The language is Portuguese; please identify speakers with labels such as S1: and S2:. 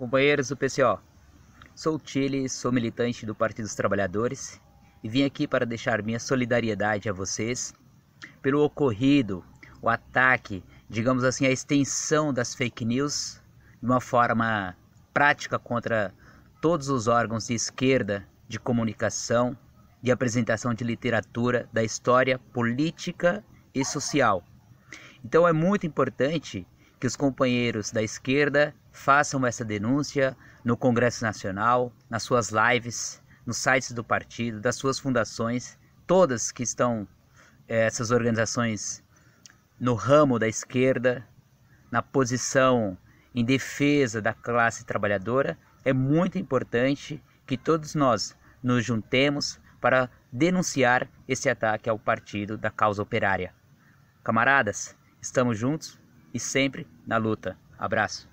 S1: Companheiros do PCO, sou Tile, sou militante do Partido dos Trabalhadores e vim aqui para deixar minha solidariedade a vocês pelo ocorrido, o ataque, digamos assim, a extensão das fake news de uma forma prática contra todos os órgãos de esquerda de comunicação, de apresentação de literatura, da história política e social. Então é muito importante que os companheiros da esquerda façam essa denúncia no Congresso Nacional, nas suas lives, nos sites do partido, das suas fundações, todas que estão eh, essas organizações no ramo da esquerda, na posição em defesa da classe trabalhadora, é muito importante que todos nós nos juntemos para denunciar esse ataque ao partido da causa operária. Camaradas, estamos juntos? e sempre na luta. Abraço.